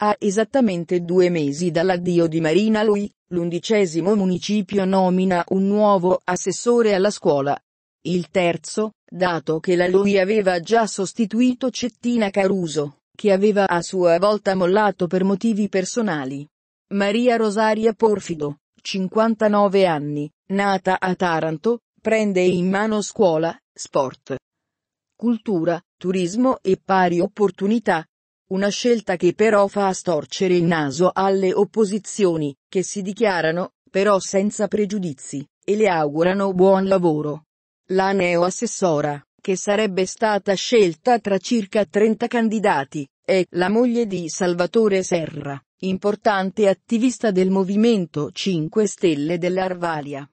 A esattamente due mesi dall'addio di Marina Lui, l'undicesimo municipio nomina un nuovo assessore alla scuola. Il terzo, dato che la Lui aveva già sostituito Cettina Caruso, che aveva a sua volta mollato per motivi personali. Maria Rosaria Porfido, 59 anni, nata a Taranto, prende in mano scuola, sport, cultura, turismo e pari opportunità, una scelta che però fa storcere il naso alle opposizioni, che si dichiarano, però senza pregiudizi, e le augurano buon lavoro. La neoassessora, che sarebbe stata scelta tra circa 30 candidati, è la moglie di Salvatore Serra, importante attivista del Movimento 5 Stelle dell'Arvalia,